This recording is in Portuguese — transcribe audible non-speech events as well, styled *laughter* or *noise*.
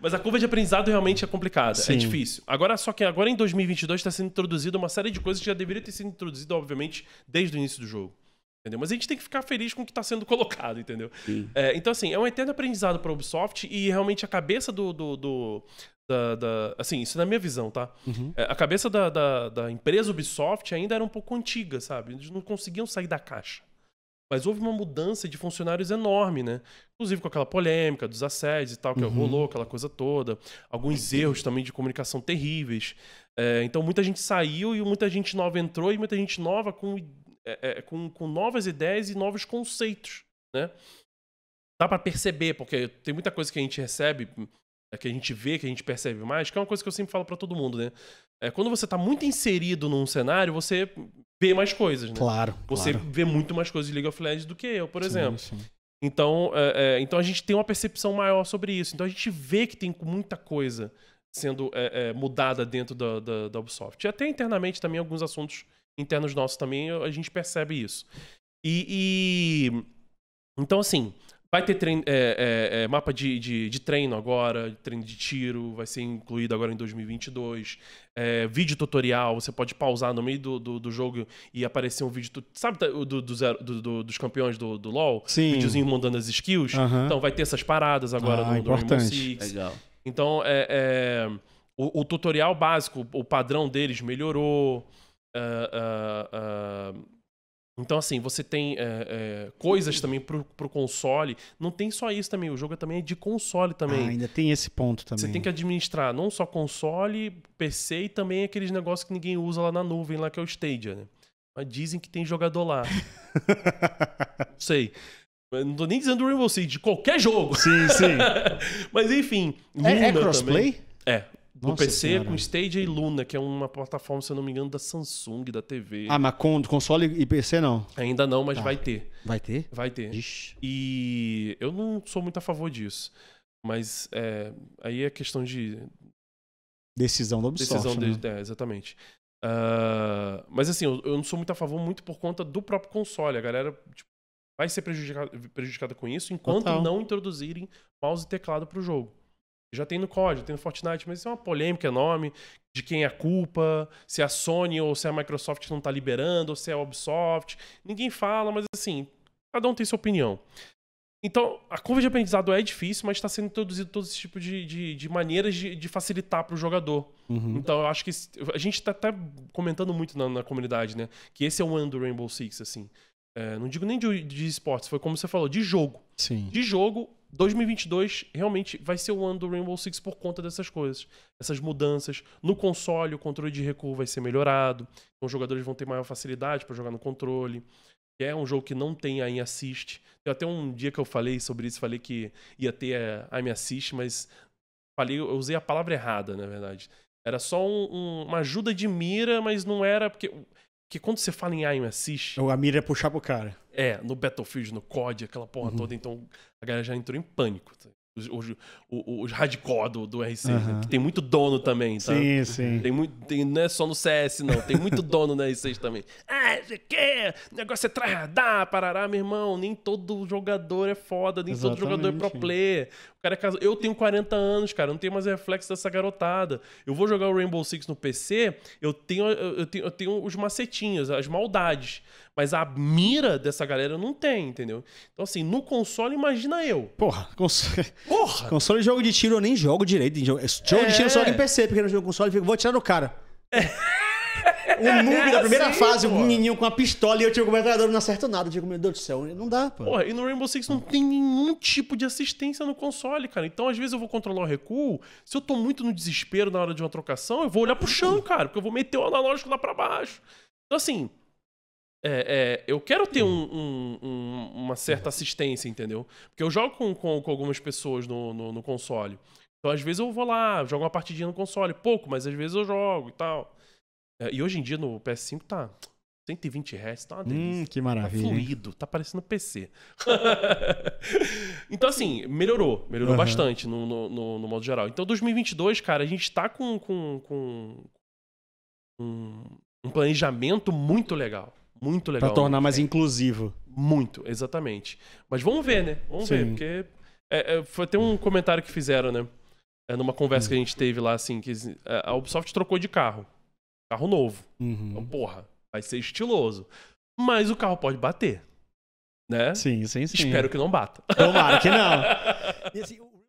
Mas a curva de aprendizado realmente é complicada, é Sim. é difícil. Agora, só que agora em 2022 está sendo introduzida uma série de coisas que já deveria ter sido introduzida, obviamente, desde o início do jogo. Entendeu? Mas a gente tem que ficar feliz com o que está sendo *laughs* colocado, entendeu? É, então, assim, é um eterno aprendizado para a Ubisoft e realmente a cabeça do, do, do da, da, assim, isso na minha visão, tá? Uhum. É, a cabeça da, da, da, empresa Ubisoft ainda era um pouco antiga, sabe? Eles não conseguiam sair da caixa. Mas houve uma mudança de funcionários enorme, né? Inclusive com aquela polêmica dos assédios e tal, que uhum. rolou, aquela coisa toda. Alguns uhum. erros também de comunicação terríveis. É, então muita gente saiu e muita gente nova entrou e muita gente nova com, é, é, com, com novas ideias e novos conceitos, né? Dá para perceber, porque tem muita coisa que a gente recebe né, que a gente vê, que a gente percebe mais, que é uma coisa que eu sempre falo para todo mundo, né? É, quando você tá muito inserido num cenário, você vê mais coisas, né? Claro. Você claro. vê muito mais coisas de League of Legends do que eu, por sim, exemplo. Sim. Então, é, é, então a gente tem uma percepção maior sobre isso. Então a gente vê que tem muita coisa sendo é, é mudada dentro da, da, da Ubisoft. E até internamente também, alguns assuntos internos nossos também, a gente percebe isso. E. e... Então, assim, Vai ter é, é, é, mapa de, de, de, treino agora, treino de tiro, vai ser incluído agora em 2022. É, vídeo tutorial, você pode pausar no meio do, do, do jogo e aparecer um vídeo. Sabe do, do, dos campeões do, do LoL? Sim. Videozinho mandando as skills. Uhum. Então vai ter essas paradas agora ah, no, no Rainbow Six. Legal. Então, é, é, o, o, tutorial básico, o padrão deles melhorou. Uh, uh, uh, então, assim, você tem é, é, coisas também pro, pro console. Não tem só isso também. O jogo também é de console também. Ah, ainda tem esse ponto também. Você tem que administrar não só console, PC e também aqueles negócios que ninguém usa lá na nuvem, lá que é o Stadia, né? Mas dizem que tem jogador lá. *laughs* não sei. não tô nem dizendo do Rainbow Six, de qualquer jogo. Sim, sim. *laughs* Mas enfim. É, é crossplay? É, nossa no PC senhora. com Stadia e Luna, que é uma plataforma, se eu não me engano, da Samsung, da TV. Ah, mas com console e PC não? Ainda não, mas tá. vai ter. Vai ter? Vai ter. Ixi. E eu não sou muito a favor disso. Mas é, aí é questão de. Decisão do Ubisoft. Decisão né? é, exatamente. Uh, mas assim, eu, não sou muito a favor, muito por conta do próprio console. A galera tipo, vai ser prejudicada, prejudicada com isso enquanto Total. não introduzirem mouse e teclado para o jogo. Já tem no código já tem no Fortnite, mas isso é uma polêmica enorme de quem é a culpa, se é a Sony ou se é a Microsoft que não está liberando, ou se é a Ubisoft. Ninguém fala, mas assim, cada um tem sua opinião. Então, a curva de aprendizado é difícil, mas está sendo introduzido todo esse tipo de, de, de maneiras de, de facilitar para o jogador. Uhum. Então, eu acho que a gente está até comentando muito na, na, comunidade, né? Que esse é o ano do Rainbow Six, assim. É, não digo nem de, de esportes, foi como você falou, de jogo. Sim. De jogo, 2022 realmente vai ser o ano do Rainbow Six por conta dessas coisas, essas mudanças. No console, o controle de recuo vai ser melhorado, então os jogadores vão ter maior facilidade para jogar no controle. É um jogo que não tem aim assist. Eu até um dia que eu falei sobre isso, falei que ia ter aim assist, mas falei, eu usei a palavra errada, na verdade. Era só um, um, uma ajuda de mira, mas não era porque que quando você fala em aim assist. A mira é puxar pro cara. É, no Battlefield, no COD, aquela porra uhum. toda, então a galera já entrou em pânico. Tá? Os, os, os, hardcore do, do R6, uhum. né? que tem muito dono também, tá? Sim, sim. Tem muito, tem, não é só no CS, não. Tem muito dono no R6 também. *laughs* Ah, você quer? O negócio é tryhardar, parará, meu irmão. Nem todo jogador é foda, nem Exatamente. todo jogador é pro player. O cara é casado. Eu tenho 40 anos, cara, não tenho mais reflexo dessa garotada. Eu vou jogar o Rainbow Six no PC, eu tenho, eu tenho, eu tenho os macetinhos, as maldades. Mas a mira dessa galera não tem, entendeu? Então, assim, no console, imagina eu. Porra, console. Porra! *laughs* Console jogo de tiro, eu nem jogo direito. Jogo, é... de tiro só em é. PC, porque no jogo console eu fico, vou tirar no cara. É o noob da primeira *laughs* fase, o um menininho com a pistola e eu tinha com o metralhador, não acerto nada. digo, meu Deus do céu, não dá, pô. Porra, e no Rainbow Six não tem nenhum tipo de assistência no console, cara. Então, às vezes, eu vou controlar o recuo. Se eu tô muito no desespero na hora de uma trocação, eu vou olhar pro chão, cara, porque eu vou meter o analógico lá pra baixo. Então, assim, é, é, eu quero ter um, um, uma certa assistência, entendeu? Porque eu jogo com, com, com algumas pessoas no, no, no, console. Então, às vezes, eu vou lá, jogo uma partidinha no console, pouco, mas às vezes eu jogo e tal. É, e hoje em dia no PS5 tá 120 Hz, tá uma hum, delícia. Hum, que maravilha. Tá fluido, tá parecendo PC. *laughs* então, assim, melhorou. Melhorou uhum. bastante no, no, no, modo geral. Então, 2022, cara, a gente tá com, com, com um, um, planejamento muito legal. Muito legal. Pra tornar mais é. inclusivo. Muito, exatamente. Mas vamos ver, né? Vamos Sim. ver, porque. É, é, foi até um comentário que fizeram, né? É, numa conversa hum. que a gente teve lá, assim, que é, a Ubisoft trocou de carro. Carro novo. Uhum. Então, porra, vai ser estiloso. Mas o carro pode bater. Né? Sim, sim, sim. Espero que não bata. Tomara que não. *laughs* e assim, o